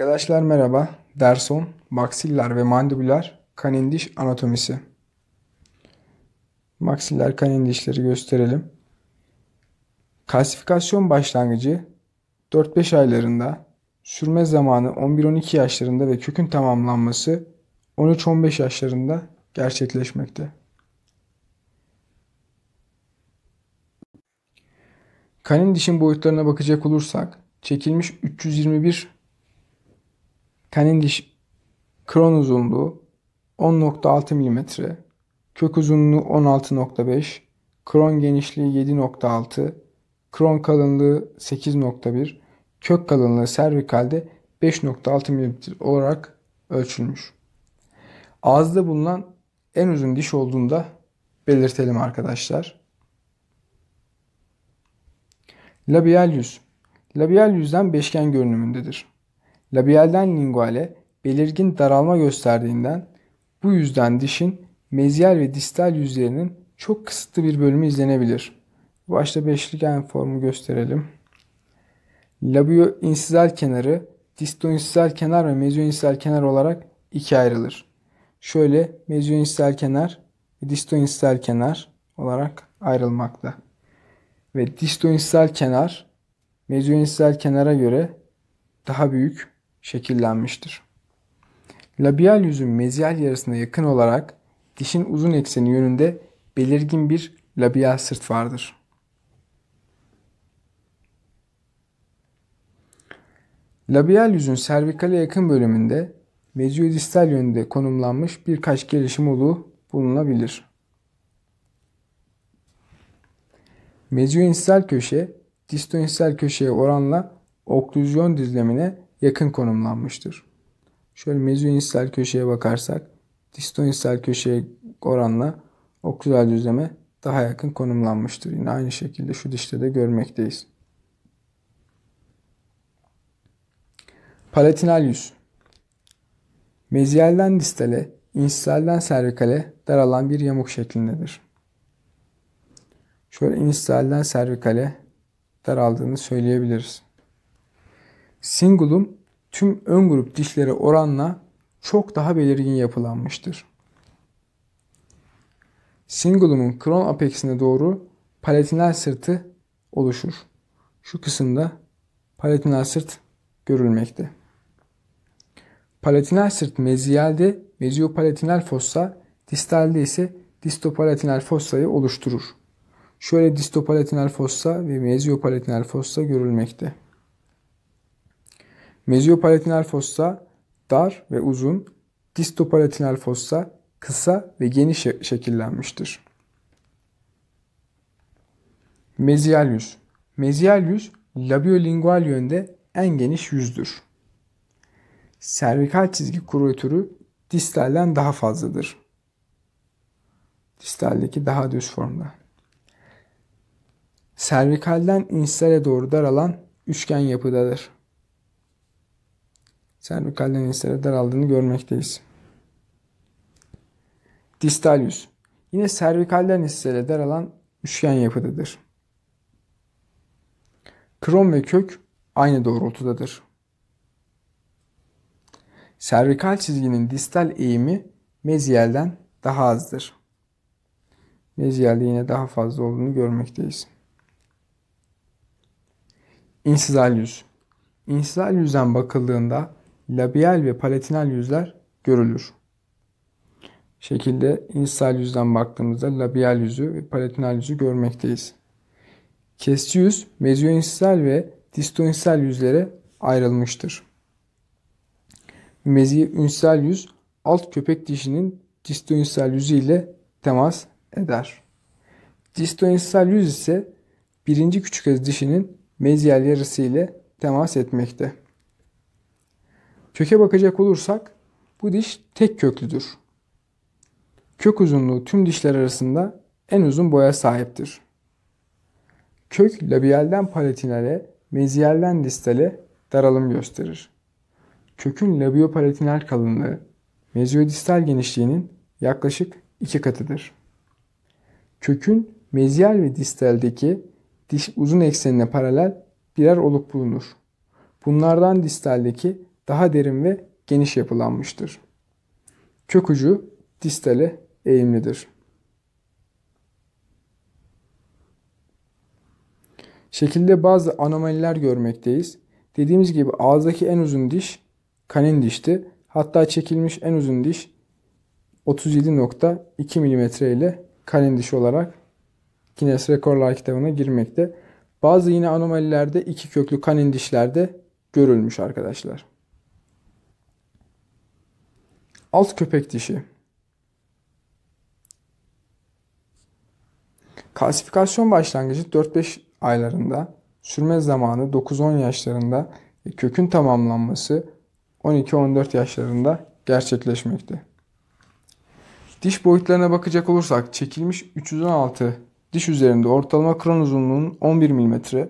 Arkadaşlar merhaba. Ders 10. Maksiller ve mandibüler kanindiş anatomisi. Maksiller kanindişleri gösterelim. Kalsifikasyon başlangıcı 4-5 aylarında, sürme zamanı 11-12 yaşlarında ve kökün tamamlanması 13-15 yaşlarında gerçekleşmekte. Kanindişin boyutlarına bakacak olursak çekilmiş 321 Cavendish kron uzunluğu 10.6 mm, kök uzunluğu 16.5, kron genişliği 7.6, kron kalınlığı 8.1, kök kalınlığı servikalde 5.6 mm olarak ölçülmüş. Ağızda bulunan en uzun diş olduğunda belirtelim arkadaşlar. Labial yüz. labial yüzden beşgen görünümündedir. Labiyelden linguale belirgin daralma gösterdiğinden bu yüzden dişin mezyal ve distal yüzlerinin çok kısıtlı bir bölümü izlenebilir. Başta beşliken formu gösterelim. Labio-insizal kenarı, distoinsizal kenar ve mezioinsizal kenar olarak ikiye ayrılır. Şöyle mezioinsizal kenar ve distoinsizal kenar olarak ayrılmakta. Ve distoinsizal kenar mezioinsizal kenara göre daha büyük şekillenmiştir. Labial yüzün meziyal yarısına yakın olarak dişin uzun ekseni yönünde belirgin bir labial sırt vardır. Labial yüzün servikale yakın bölümünde mezyodistal yönde konumlanmış birkaç gelişim oluğu bulunabilir. Mezyoinsel köşe distoinsel köşeye oranla oklüzyon düzlemine yakın konumlanmıştır. Şöyle mezoinsel köşeye bakarsak distoinsel köşeye oranla oksüel düzleme daha yakın konumlanmıştır. Yine aynı şekilde şu dişte de görmekteyiz. Palatinal yüz. Meziyelden distale, insiselden servikale daralan bir yamuk şeklindedir. Şöyle insiselden servikale daraldığını söyleyebiliriz. Singulum tüm ön grup dişlere oranla çok daha belirgin yapılanmıştır. Singulumun kron apeksine doğru palatinal sırtı oluşur. Şu kısımda palatinal sırt görülmekte. Palatinal sırt meziyalde meziopalatinal fossa, distalde ise distopalatinal fossayı oluşturur. Şöyle distopalatinal fossa ve meziopalatinal fossa görülmekte. Meziopalatinal fossa dar ve uzun, distopalatinal fossa kısa ve geniş şekillenmiştir. Meziyal yüz Meziyal yüz labiolingual yönde en geniş yüzdür. Servikal çizgi kurulatörü distalden daha fazladır. Distaldeki daha düz formda. Servikalden insere doğru daralan üçgen yapıdadır servikal denislere daraldığını görmekteyiz. Distal yüz. Yine servikal denislere daralan üçgen yapıdadır. Krom ve kök aynı doğrultudadır. Servikal çizginin distal eğimi meziyelden daha azdır. Meziyelde yine daha fazla olduğunu görmekteyiz. İnsizal yüz. İnsizal yüzden bakıldığında Labial ve palatinal yüzler görülür. Şekilde insal yüzden baktığımızda labial yüzü ve palatinal yüzü görmekteyiz. Kesci yüz mezioinsal ve distoinsal yüzlere ayrılmıştır. Mezioinsal yüz alt köpek dişinin distoinsal yüzü ile temas eder. Distoinsal yüz ise birinci küçük ez dişinin mezyal yarısı ile temas etmekte. Köke bakacak olursak bu diş tek köklüdür. Kök uzunluğu tüm dişler arasında en uzun boya sahiptir. Kök labiyelden palatinale, meziyelden distale daralım gösterir. Kökün labiyopalatinal kalınlığı mezyodistal genişliğinin yaklaşık iki katıdır. Kökün meziyel ve distaldeki diş uzun eksenine paralel birer oluk bulunur. Bunlardan distaldeki daha derin ve geniş yapılanmıştır. Kök ucu distale eğimlidir. Şekilde bazı anomaliler görmekteyiz. Dediğimiz gibi ağızdaki en uzun diş kanin dişti. Hatta çekilmiş en uzun diş 37.2 mm ile kanin diş olarak Guinness Rekorlar kitabına girmekte. Bazı yine anomalilerde iki köklü kanin dişlerde görülmüş arkadaşlar. Alt köpek dişi. Kalsifikasyon başlangıcı 4-5 aylarında, sürme zamanı 9-10 yaşlarında kökün tamamlanması 12-14 yaşlarında gerçekleşmekte. Diş boyutlarına bakacak olursak çekilmiş 316 diş üzerinde ortalama kron uzunluğunun 11 mm,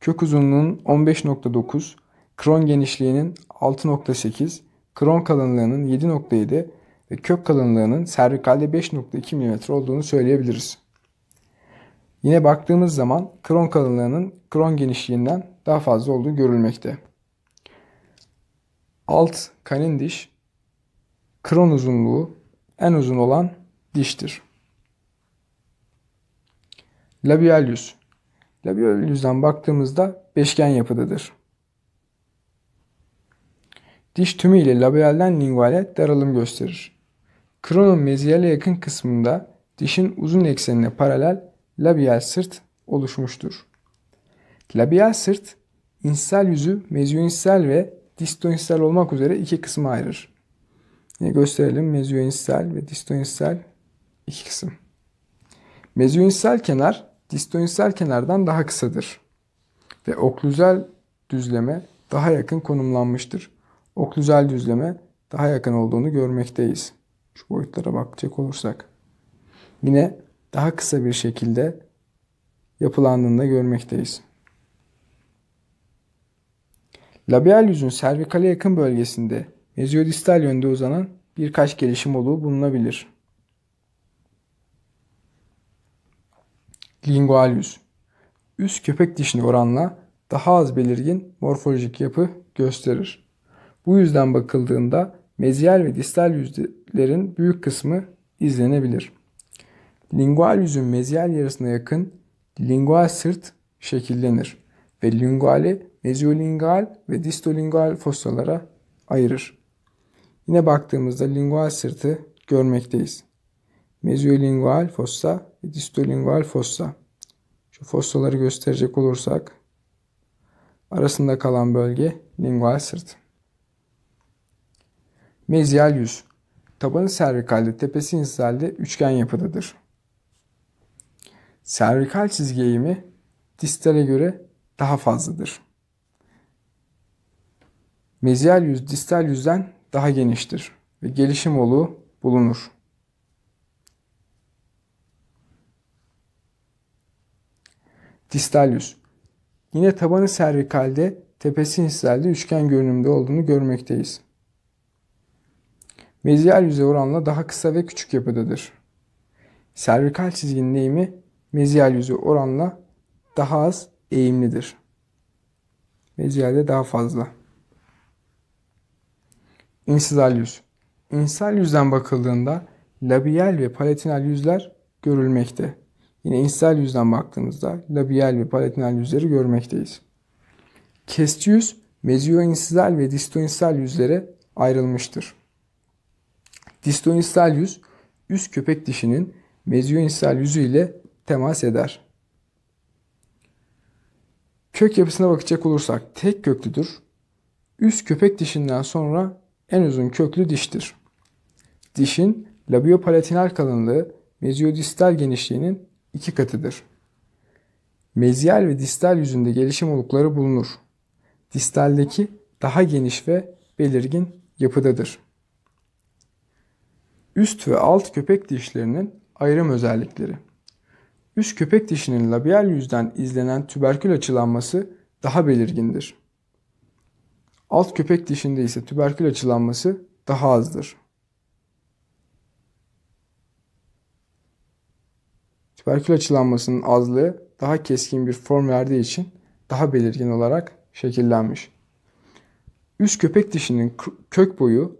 kök uzunluğunun 15.9, kron genişliğinin 6.8, kron kalınlığının 7.7 ve kök kalınlığının servikalde 5.2 mm olduğunu söyleyebiliriz. Yine baktığımız zaman kron kalınlığının kron genişliğinden daha fazla olduğu görülmekte. Alt kanin diş kron uzunluğu en uzun olan diştir. Labial yüz. Labial yüzden baktığımızda beşgen yapıdadır. Diş tümü ile labialden linguale daralım gösterir. Kronun meziyale yakın kısmında dişin uzun eksenine paralel labial sırt oluşmuştur. Labial sırt, insel yüzü mezioinsel ve distoinsel olmak üzere iki kısma ayırır. Yine gösterelim mezioinsel ve distoinsel iki kısım. Mezioinsel kenar distoinsel kenardan daha kısadır ve oklüzel düzleme daha yakın konumlanmıştır oklüzel düzleme daha yakın olduğunu görmekteyiz. Şu boyutlara bakacak olursak. Yine daha kısa bir şekilde yapılandığını da görmekteyiz. Labial yüzün servikale yakın bölgesinde mezyodistal yönde uzanan birkaç gelişim olduğu bulunabilir. Lingual yüz. Üst köpek dişine oranla daha az belirgin morfolojik yapı gösterir. Bu yüzden bakıldığında mezyal ve distal yüzlerin büyük kısmı izlenebilir. Lingual yüzün mezyal yarısına yakın lingual sırt şekillenir ve linguali meziolingual ve distolingual fossalara ayırır. Yine baktığımızda lingual sırtı görmekteyiz. Meziolingual fossa ve distolingual fossa. Şu fossaları gösterecek olursak arasında kalan bölge lingual sırt. Mezyal yüz. Tabanı servikalde, tepesi insilalde üçgen yapıdadır. Servikal çizgi eğimi distale göre daha fazladır. Mezyal yüz distal yüzden daha geniştir ve gelişim oluğu bulunur. Distal yüz. Yine tabanı servikalde, tepesi hissalde üçgen görünümde olduğunu görmekteyiz mezyal yüze oranla daha kısa ve küçük yapıdadır. Servikal çizginin eğimi mezyal yüze oranla daha az eğimlidir. Mezyalde daha fazla. İnsizal yüz. İnsal yüzden bakıldığında labiyal ve palatinal yüzler görülmekte. Yine insal yüzden baktığımızda labiyal ve palatinal yüzleri görmekteyiz. Kesci yüz, mezioinsizal ve distoinsal yüzlere ayrılmıştır. Distoinsal yüz üst köpek dişinin mezioinsal yüzü ile temas eder. Kök yapısına bakacak olursak tek köklüdür. Üst köpek dişinden sonra en uzun köklü diştir. Dişin labiopalatinal kalınlığı meziodistal genişliğinin iki katıdır. Mezyal ve distal yüzünde gelişim olukları bulunur. Distaldeki daha geniş ve belirgin yapıdadır. Üst ve alt köpek dişlerinin ayrım özellikleri. Üst köpek dişinin labial yüzden izlenen tüberkül açılanması daha belirgindir. Alt köpek dişinde ise tüberkül açılanması daha azdır. Tüberkül açılanmasının azlığı daha keskin bir form verdiği için daha belirgin olarak şekillenmiş. Üst köpek dişinin kök boyu,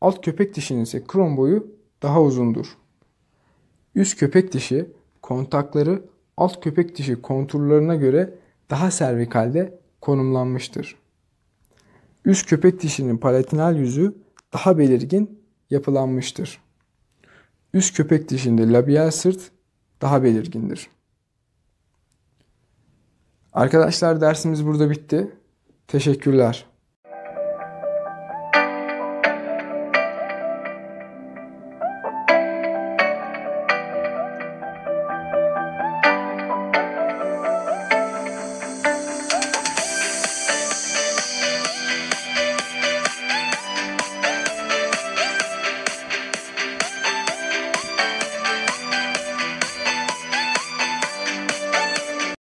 alt köpek dişinin ise krom boyu daha uzundur. Üst köpek dişi kontakları alt köpek dişi konturlarına göre daha servikalde konumlanmıştır. Üst köpek dişinin palatinal yüzü daha belirgin yapılanmıştır. Üst köpek dişinde labial sırt daha belirgindir. Arkadaşlar dersimiz burada bitti. Teşekkürler.